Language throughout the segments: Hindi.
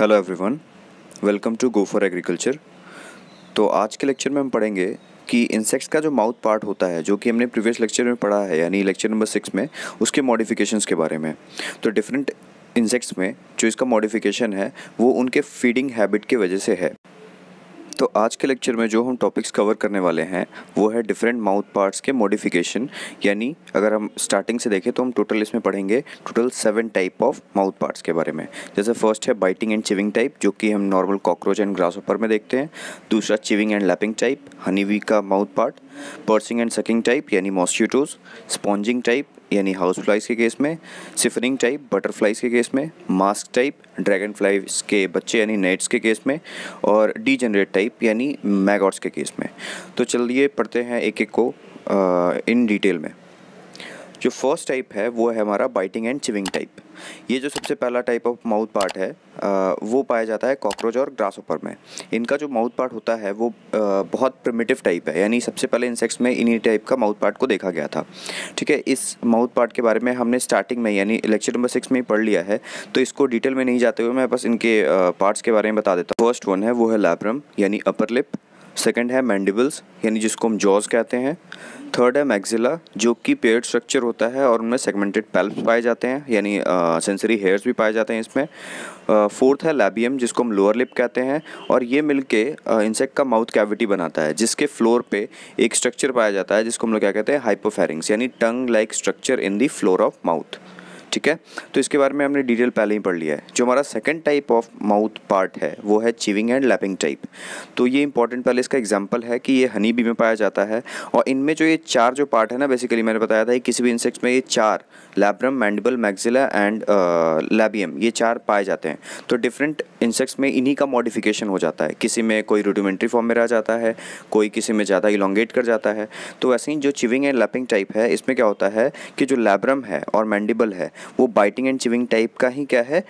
Hello everyone welcome to go for agriculture तो आज के लेक्चर में हम पढ़ेंगे कि इंसेक्ट्स का जो माउथ पार्ट होता है जो कि हमने प्रीवियस लेक्चर में पढ़ा है यानी लेक्चर नंबर सिक्स में उसके मॉडिफिकेशंस के बारे में तो डिफरेंट इंसेक्ट्स में जो इसका मॉडिफिकेशन है वो उनके फीडिंग हैबिट की वजह से है तो आज के लेक्चर में जो हम टॉपिक्स कवर करने वाले हैं वो है डिफरेंट माउथ पार्ट्स के मॉडिफिकेशन यानी अगर हम स्टार्टिंग से देखें तो हम टोटल इसमें पढ़ेंगे total seven type of mouth parts के बारे में जैसे फर्स्ट है बाइटिंग एंड चिविंग टाइप जो कि हम नॉर्मल कॉकरोच एंड ग्रास में देखते हैं दूसरा chewing and lapping type honeybee का mouth part piercing and sucking type यानी मॉस्क्यूटोज स्पॉन्जिंग टाइप यानी हाउस फ्लाइज के केस में सिफरिंग टाइप बटरफ्लाइज के केस में मास्क टाइप ड्रैगन फ्लाइज के बच्चे यानी नेट्स के केस में और डी जनरेट टाइप यानी मैगॉट्स के केस में तो चलिए पढ़ते हैं एक एक को इन डिटेल में जो फर्स्ट टाइप है वो है हमारा बाइटिंग एंड चिविंग टाइप ये जो सबसे पहला टाइप ऑफ माउथ पार्ट है वो पाया जाता है कॉकरोच और ग्रास ओपर में इनका जो माउथ पार्ट होता है वो बहुत प्रिमिटिव टाइप है यानी सबसे पहले इंसेक्ट्स में इन्हीं टाइप का माउथ पार्ट को देखा गया था ठीक है इस माउथ पार्ट के बारे में हमने स्टार्टिंग में यानी लेक्चर नंबर सिक्स में ही पढ़ लिया है तो इसको डिटेल में नहीं जाते हुए मैं बस इनके पार्ट्स के बारे में बता देता हूँ फर्स्ट वन है वो है लैब्रम यानी अपर लिप सेकंड है मैंडिबल्स यानी जिसको हम जॉज कहते हैं थर्ड है मैग्जिला जो कि पेड स्ट्रक्चर होता है और उनमें सेगमेंटेड पैल्प पाए जाते हैं यानी सेंसरी हेयर्स भी पाए जाते हैं इसमें फोर्थ है लैबियम जिसको हम लोअर लिप कहते हैं और ये मिलके इंसेक्ट का माउथ कैविटी बनाता है जिसके फ्लोर पे एक स्ट्रक्चर पाया जाता है जिसको हम लोग क्या कहते हैं हाइपोफेरिंग्स यानी tongue like structure in the floor of mouth ठीक है तो इसके बारे में हमने डिटेल पहले ही पढ़ लिया है जो हमारा second type of mouth part है वो है चिविंग एंड लैपिंग टाइप तो ये इंपॉर्टेंट पहले इसका एग्जाम्पल है कि ये हनी बी में पाया जाता है और इनमें जो ये चार जो पार्ट है ना बेसिकली मैंने बताया था कि किसी भी इंसेक्ट्स में ये चार labrum mandible maxilla and labium ये चार पाए जाते हैं तो डिफरेंट इंसेक्ट्स में इन्हीं का मॉडिफिकेशन हो जाता है किसी में कोई रूडिमेंट्री फॉर्म में रह जाता है कोई किसी में ज़्यादा इलोंगेट कर जाता है तो वैसे ही जो चिविंग एंड लैपिंग टाइप है इसमें क्या होता है कि जो लैब्रम है और मैंडिबल है वो बाइटिंग एंड चिविंग टाइप का ही क्या है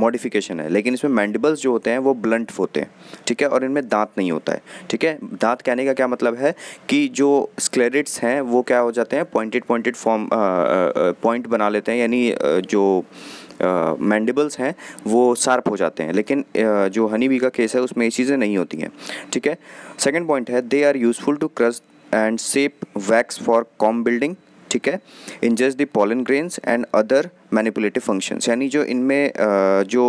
मॉडिफिकेशन है लेकिन इसमें मैंडिबल्स जो होते हैं वो ब्लंट होते हैं ठीक है और इनमें दांत नहीं होता है ठीक है दांत कहने का क्या मतलब है कि जो स्क्लेरिट्स हैं वो क्या हो जाते हैं पॉइंटेड पॉइंटेड फॉर्म पॉइंट बना लेते हैं यानी जो मैंडिबल्स uh, हैं वो शार्प हो जाते हैं लेकिन uh, जो हनी बी का केस है उसमें ये चीज़ें नहीं होती हैं ठीक है सेकेंड पॉइंट है they are useful to crush and shape wax for comb building ठीक है ingest the pollen grains and other manipulative functions यानी जो इनमें जो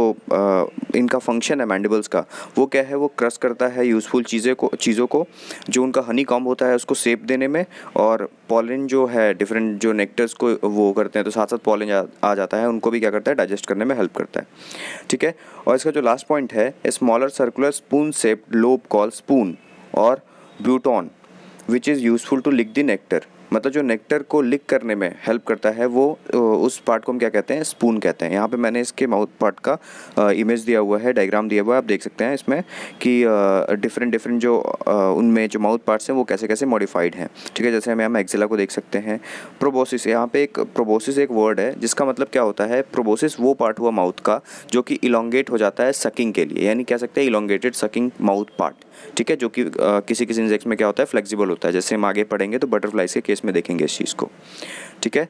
इनका फंक्शन है मैंडिबल्स का वो क्या है वो क्रस करता है यूज़फुल चीज़ें को चीज़ों को जो उनका हनी कॉम्ब होता है उसको सेप देने में और पॉलन जो है डिफरेंट जो नेक्टर्स को वो करते हैं तो साथ साथ पॉलन आ जाता है उनको भी क्या करता है डाइजेस्ट करने में हेल्प करता है ठीक है और इसका जो लास्ट पॉइंट है smaller circular spoon shaped lobe called spoon और bouton which is useful to lick the nectar मतलब जो नेक्टर को लिक करने में हेल्प करता है वो उस पार्ट को हम क्या कहते हैं स्पून कहते हैं यहाँ पे मैंने इसके माउथ पार्ट का इमेज दिया हुआ है डायग्राम दिया हुआ है आप देख सकते हैं इसमें कि डिफरेंट डिफरेंट जो उनमें जो माउथ पार्ट्स हैं वो कैसे कैसे मॉडिफाइड हैं ठीक है जैसे हमें हम एक्जिला को देख सकते हैं प्रोबोसिस यहाँ पर एक प्रोबोसिस एक वर्ड है जिसका मतलब क्या होता है प्रोबोसिस वो पार्ट हुआ माउथ का जो कि इलोंगेट हो जाता है सकिंग के लिए यानी कह सकते हैं इलॉन्गेटेड सकिंग माउथ पार्ट ठीक है जो कि किसी किसी इंजेक्ट में क्या होता है फ्लेक्सिबल होता है जैसे हम आगे पढ़ेंगे तो बटरफ्लाइज के केस इसमें देखेंगे इस चीज़ को ठीक है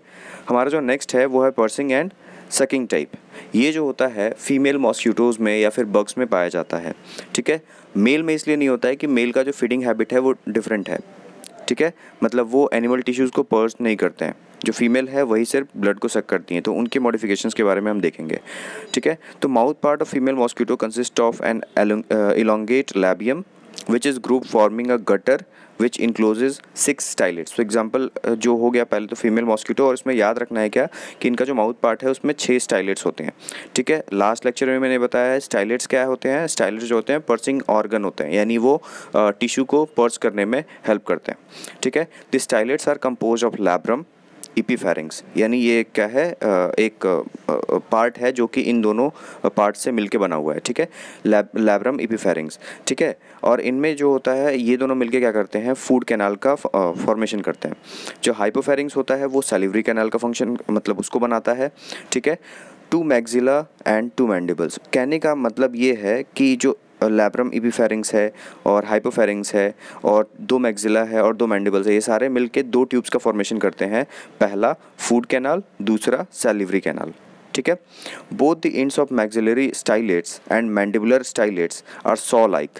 हमारा जो नेक्स्ट है वो है पर्सिंग एंड सकिंग टाइप ये जो होता है फीमेल मॉस्क्यूटोज़ में या फिर बग्स में पाया जाता है ठीक है मेल में इसलिए नहीं होता है कि मेल का जो फीडिंग हैबिट है वो डिफरेंट है ठीक है मतलब वो एनिमल टिश्यूज़ को पर्स नहीं करते हैं जो फीमेल है वही सिर्फ ब्लड को सक करती हैं तो उनके मॉडिफिकेशंस के बारे में हम देखेंगे ठीक है तो mouth part of female mosquito consist of an elongate labium which is grooved forming a gutter which encloses six stylets for example जो हो गया पहले तो फीमेल मॉस्किटो और इसमें याद रखना है क्या कि इनका जो माउथ पार्ट है उसमें छः स्टाइलेट्स होते हैं ठीक है लास्ट लेक्चर में मैंने बताया है स्टाइलेट्स क्या होते हैं स्टाइलेट्स जो होते हैं पर्सिंग ऑर्गन होते हैं यानी वो टिश्यू uh, को पर्स करने में हेल्प करते हैं ठीक है the stylets are composed of labrum epipharynx e यानी ये क्या है एक पार्ट है जो कि इन दोनों पार्ट से मिलके बना हुआ है ठीक है लेबरम लैब्रम ईपीफेरिंग्स ठीक है और इनमें जो होता है ये दोनों मिलके क्या करते हैं फूड कैनाल का फॉर्मेशन करते हैं जो हाइपोफेरिंग्स होता है वो सेलिवरी कैनाल का फंक्शन मतलब उसको बनाता है ठीक है two maxilla and two mandibles कहने का मतलब ये है कि जो लैब्रम इपीफेरिंग्स है और हाइपोफेरिंग्स है और दो मैगजिला है और दो मैंडिबल्स है ये सारे मिलके दो ट्यूब्स का फॉर्मेशन करते हैं पहला फूड कैनाल दूसरा सेलिवरी कैनाल ठीक है both the ends of maxillary stylets and mandibular stylets are saw like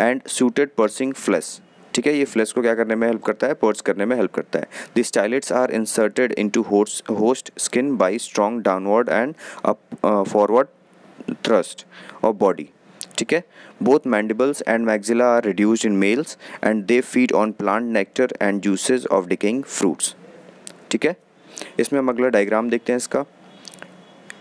and suited piercing flesh ठीक है ये फ्लैस को क्या करने में हेल्प करता है पर्स करने में हेल्प करता है the stylets are inserted into host host skin by strong downward and up forward thrust of body ठीक है both mandibles and maxilla are reduced in males and they feed on plant nectar and juices of decaying fruits ठीक है इसमें हम अगला डायग्राम देखते हैं इसका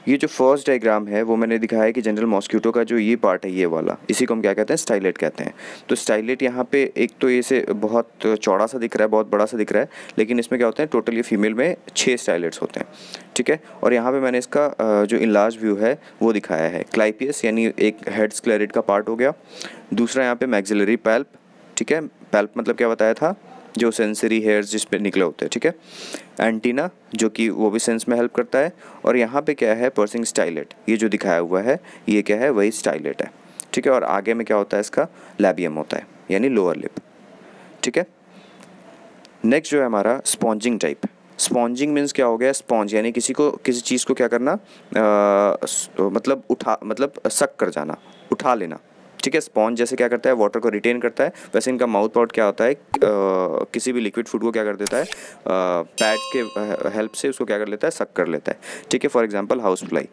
ये जो फर्स्ट डायग्राम है वो मैंने दिखाया है कि जनरल मॉस्क्यूटो का जो ये पार्ट है ये वाला इसी को हम क्या कहते हैं स्टाइलेट कहते हैं तो स्टाइलेट यहाँ पे एक तो ये से बहुत चौड़ा सा दिख रहा है बहुत बड़ा सा दिख रहा है लेकिन इसमें क्या होते हैं टोटल ये फीमेल में छः स्टाइलेट्स होते हैं ठीक है और यहाँ पर मैंने इसका जो इलाज व्यू है वो दिखाया है क्लाइपियस यानी एक हेड स्क्लेरिट का पार्ट हो गया दूसरा यहाँ पर मैगजिलरी पैल्प ठीक है पैल्प मतलब क्या बताया था जो सेंसरी हेयर्स जिस पे निकले होते हैं ठीक है एंटीना जो कि वो भी सेंस में हेल्प करता है और यहाँ पे क्या है पर्सिंग स्टाइलेट ये जो दिखाया हुआ है ये क्या है वही स्टाइलेट है ठीक है और आगे में क्या होता है इसका लैबियम होता है यानी लोअर लिप ठीक है नेक्स्ट जो है हमारा स्पॉन्जिंग टाइप स्पॉन्जिंग मीन्स क्या हो गया स्पॉन्ज यानी किसी को किसी चीज़ को क्या करना आ, मतलब उठा मतलब सक कर जाना उठा लेना ठीक है स्पॉन्ज जैसे क्या करता है वाटर को रिटेन करता है वैसे इनका माउथ पाउट क्या होता है आ, किसी भी लिक्विड फूड को क्या कर देता है पैड के हेल्प से उसको क्या कर लेता है सक कर लेता है ठीक है for example house fly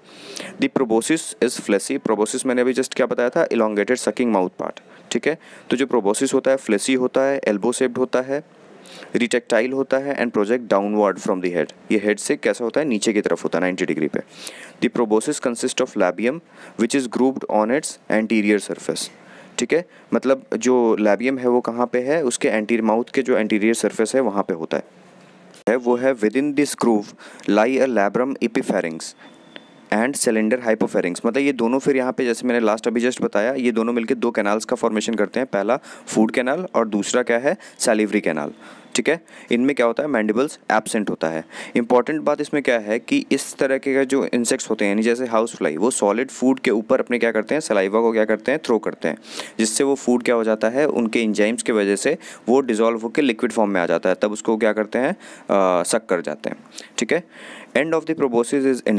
the proboscis is fleshy proboscis मैंने अभी जस्ट क्या बताया था इलांगेटेड सकिंग माउथ पार्ट ठीक है तो जो प्रोबोसिस होता है फ्लेसी होता है एल्बो सेप्ड होता है रिटेक्टाइल होता है and project downward from the head ये हेड से कैसा होता है नीचे की तरफ होता है नाइन्टी डिग्री पे the proboscis consist of labium which is grooved on its anterior surface ठीक है मतलब जो लैबियम है वो कहाँ पे है उसके एंटी माउथ के जो एंटीरियर सर्फेस है वहाँ पे होता है है वो है within this groove lie a labrum epipharynx and slender hypopharynx मतलब ये दोनों फिर यहाँ पे जैसे मैंने लास्ट अभी जस्ट बताया ये दोनों मिलकर दो कैनाल्स का फॉर्मेशन करते हैं पहला फूड कैनाल और दूसरा क्या है सैलिवरी कैनाल ठीक है इनमें क्या होता है मैंडिबल्स एबसेंट होता है इंपॉर्टेंट बात इसमें क्या है कि इस तरह के जो इंसेक्ट्स होते हैं यानी जैसे हाउस फ्लाई वो सॉलिड फूड के ऊपर अपने क्या करते हैं सलाइवा को क्या करते हैं थ्रो करते हैं जिससे वो फूड क्या हो जाता है उनके इंजाइम्स की वजह से वो डिजॉल्व होकर लिक्विड फॉर्म में आ जाता है तब उसको क्या करते हैं सक कर जाते हैं ठीक है end of the proboscis is in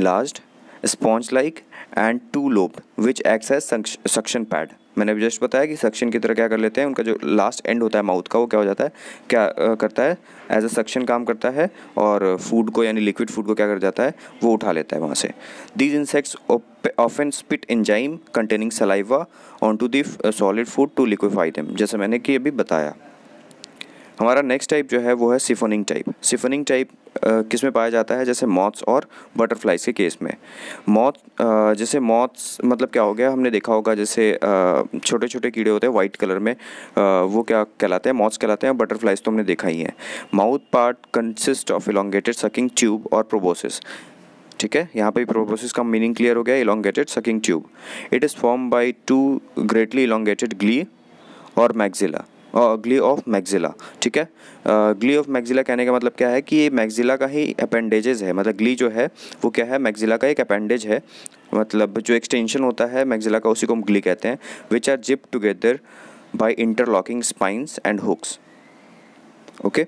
sponge like and two lobe which acts as suction pad मैंने जस्ट बताया कि सक्शन की तरह क्या कर लेते हैं उनका जो लास्ट एंड होता है माउथ का वो क्या हो जाता है क्या आ, करता है एज अ सक्शन काम करता है और फूड को यानी लिक्विड फूड को क्या कर जाता है वो उठा लेता है वहाँ से these insects often spit enzyme containing saliva onto दॉलिड solid food to liquefy them जैसे मैंने कि अभी बताया हमारा नेक्स्ट टाइप जो है वो है सिफोनिंग टाइप सिफोनिंग टाइप किस में पाया जाता है जैसे मॉथ्स और बटरफ्लाइज के केस में मॉथ जैसे मॉथ्स मतलब क्या हो गया हमने देखा होगा जैसे छोटे छोटे कीड़े होते हैं वाइट कलर में वो क्या कहलाते हैं मॉथ्स कहलाते हैं बटरफ्लाइज तो हमने देखा ही है mouth part consist of elongated sucking tube और प्रोबोसिस ठीक है यहाँ पे भी प्रोबोसिस का मीनिंग क्लियर हो गया elongated sucking tube it is form by two greatly elongated galea और मैगजिला ग्ली ऑफ मैगजिला ठीक है ग्ली ऑफ मैगजिला कहने का मतलब क्या है कि ये मैगजिला का ही अपेंडेजेज है मतलब ग्ली जो है वो क्या है मैगजिला का एक अपेंडेज है मतलब जो एक्सटेंशन होता है मैगजिला का उसी को हम ग्ली कहते हैं which are zip together by interlocking spines and hooks okay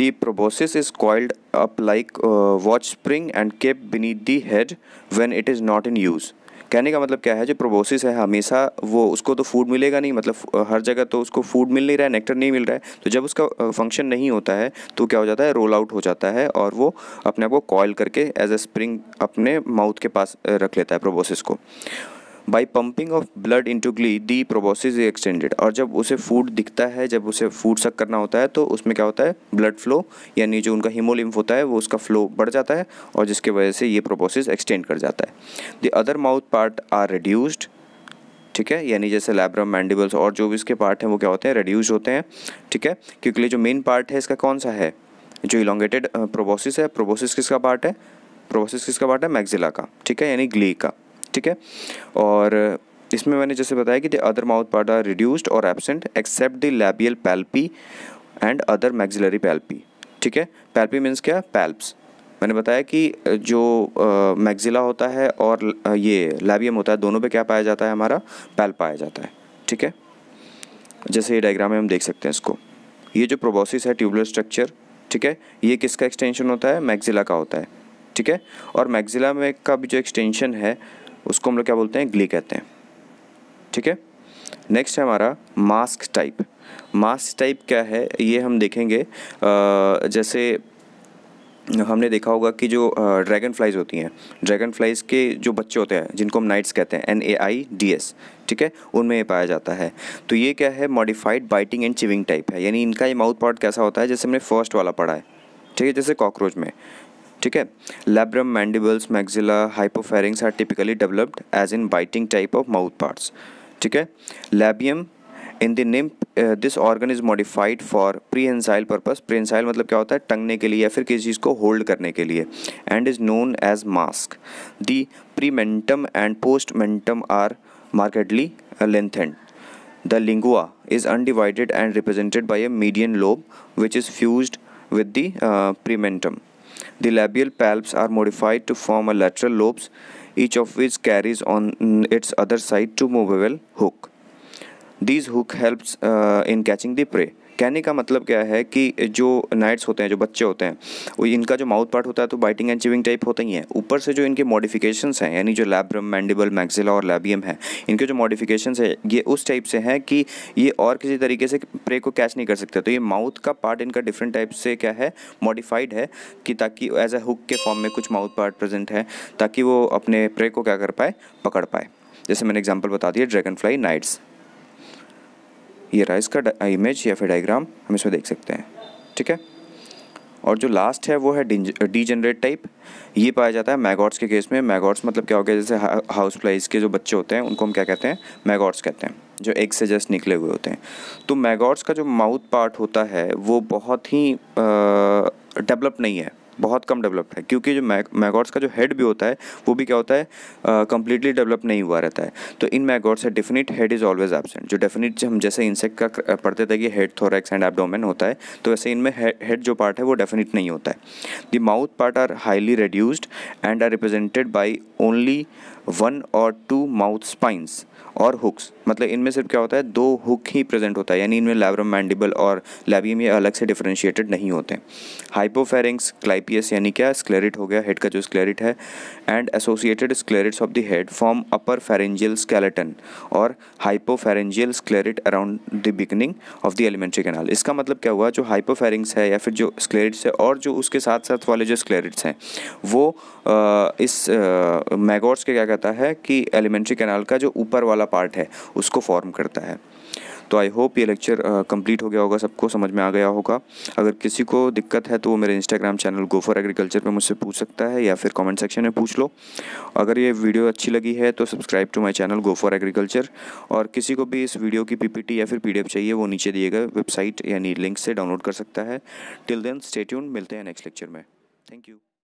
the proboscis is coiled up like watch spring and kept beneath the head head it is not in use कहने का मतलब क्या है जो प्रोबोसिस है हमेशा वो उसको तो फूड मिलेगा नहीं मतलब हर जगह तो उसको फूड मिल नहीं रहा है नेक्टर नहीं मिल रहा है तो जब उसका फंक्शन नहीं होता है तो क्या हो जाता है रोल आउट हो जाता है और वो अपने आप को कॉयल करके एज ए स्प्रिंग अपने माउथ के पास रख लेता है प्रोबोसिस को by pumping of blood into galea the proboscis is extended और जब उसे फूड दिखता है जब उसे फूड सक करना होता है तो उसमें क्या होता है ब्लड फ्लो यानी जो उनका हीमोलिम्फ होता है वो उसका फ्लो बढ़ जाता है और जिसके वजह से ये प्रोबोसिस एक्सटेंड कर जाता है the other mouth part are reduced ठीक है यानी जैसे लैब्रम मैंडिबल्स और जो भी इसके पार्ट हैं वो क्या होते हैं रिड्यूज होते हैं ठीक है क्योंकि जो मेन पार्ट है इसका कौन सा है जो इलांगेटेड प्रोबोसिस है प्रोबोसिस किसका पार्ट है प्रोबोसिस किसका पार्ट है मैगजिला का ठीक है यानी ग्ली का ठीक है और इसमें मैंने जैसे बताया कि the other mouth part are reduced और absent except the labial palpi and other maxillary palpi ठीक है पैल्पी मीन्स क्या पैल्प्स मैंने बताया कि जो मैगजिला होता है और ये लैबियम होता है दोनों पे क्या पाया जाता है हमारा पैल पाया जाता है ठीक है जैसे ये डायग्राम में हम देख सकते हैं इसको ये जो प्रोबोसिस है ट्यूबुलर स्ट्रक्चर ठीक है ये किसका एक्सटेंशन होता है मैगजिला का होता है ठीक है और मैगजिला में का भी जो एक्सटेंशन है उसको हम लोग क्या बोलते हैं ग्ली कहते हैं ठीक है नेक्स्ट है हमारा मास्क टाइप मास्क टाइप क्या है ये हम देखेंगे जैसे हमने देखा होगा कि जो ड्रैगन फ्लाइज होती हैं ड्रैगन फ्लाइज के जो बच्चे होते हैं जिनको हम नाइट्स कहते हैं N A I D S ठीक है उनमें ये पाया जाता है तो ये क्या है modified biting and chewing type है यानी इनका ये माउथ पार्ट कैसा होता है जैसे हमने फर्स्ट वाला पढ़ा है ठीक है जैसे कॉकरोच में ठीक है labrum mandibles maxilla hypopharynx are typically developed as in biting type of mouth parts ठीक है labium in the nymph this organ is modified for pre purpose pre prehensile मतलब क्या होता है टंगने के लिए या फिर किसी चीज़ को होल्ड करने के लिए and is known as mask the prementum and postmentum are markedly lengthened the lingua is undivided and represented by a median lobe which is fused with the prementum The labial palps are modified to form a lateral lobes, each of which carries on its other side two movable hook. These hook helps uh, in catching the prey. कहने का मतलब क्या है कि जो नाइट्स होते हैं जो बच्चे होते हैं वो इनका जो माउथ पार्ट होता है तो बाइटिंग एंड चिविंग टाइप होता ही है ऊपर से जो इनके मॉडिफिकेशन हैं यानी जो लैब्रम मैंडिबल मैगजिला और लैबियम है इनके जो मॉडिफिकेशन है ये उस टाइप से हैं कि ये और किसी तरीके से प्रे को कैच नहीं कर सकते तो ये माउथ का पार्ट इनका डिफरेंट टाइप से क्या है मॉडिफाइड है कि ताकि एज ए हुक के फॉर्म में कुछ माउथ पार्ट प्रेजेंट है ताकि वो अपने प्रे को क्या कर पाए पकड़ पाए जैसे मैंने एग्जाम्पल बता दिया ड्रैगन फ्लाई नाइट्स ये रहा इसका इमेज या फिर डाइग्राम हम इसमें देख सकते हैं ठीक है और जो लास्ट है वो है डी जनरेट टाइप ये पाया जाता है मैगॉट्स के केस में मैगॉट्स मतलब क्या हो गया जैसे हाउस फ्लाइज के जो बच्चे होते हैं उनको हम क्या कहते हैं मैगॉट्स कहते हैं जो एग से जस्ट निकले हुए होते हैं तो मैगॉट्स का जो माउथ पार्ट होता है वो बहुत ही डेवलप नहीं है बहुत कम डेवलप्ड है क्योंकि जो मैगॉट्स का जो हेड भी होता है वो भी क्या होता है कम्प्लीटली डेवलप नहीं हुआ रहता है तो इन मैगॉट्स है definite head is always absent जो डेफिनेट हम जैसे इंसेक्ट का पढ़ते थे कि हेड थोरेक्स एंड एबडोमेन होता है तो वैसे इनमें हेड जो पार्ट है वो डेफिनेट नहीं होता है the mouth part are highly reduced and are represented by only one और टू माउथ स्पाइंस और हुक्स मतलब इनमें सिर्फ क्या होता है दो हुक ही प्रेजेंट होता है यानी इनमें लैब्रम मैंडिबल और लैबियम ये अलग से डिफ्रेंशिएटेड नहीं होते हाइपोफेरिंग्स क्लाइपियस यानी क्या स्क्लेरिट हो गया हेड का जो स्क्लेरिट है and associated sclerites of the head form upper pharyngeal skeleton और hypopharyngeal sclerite around the beginning of the alimentary canal इसका मतलब क्या हुआ जो हाइपोफेरिंग्स है या फिर जो स्क्लेरिट्स है और जो उसके साथ साथ वाले जो स्क्लेरिट्स हैं वो आ, इस मैगोर्स के क्या कहता है कि एलिमेंट्री कैनाल का जो ऊपर वाला पार्ट है उसको फॉर्म करता है तो आई होप ये लेक्चर कंप्लीट हो गया होगा सबको समझ में आ गया होगा अगर किसी को दिक्कत है तो वो मेरे Instagram channel go for agriculture पर मुझसे पूछ सकता है या फिर कमेंट सेक्शन में पूछ लो अगर ये वीडियो अच्छी लगी है तो subscribe to my channel go for agriculture और किसी को भी इस वीडियो की पी या फिर पी चाहिए वो नीचे दिए गए वेबसाइट यानी लिंक से डाउनलोड कर सकता है टिल देन स्टेट्यून मिलते हैं नेक्स्ट लेक्चर में थैंक यू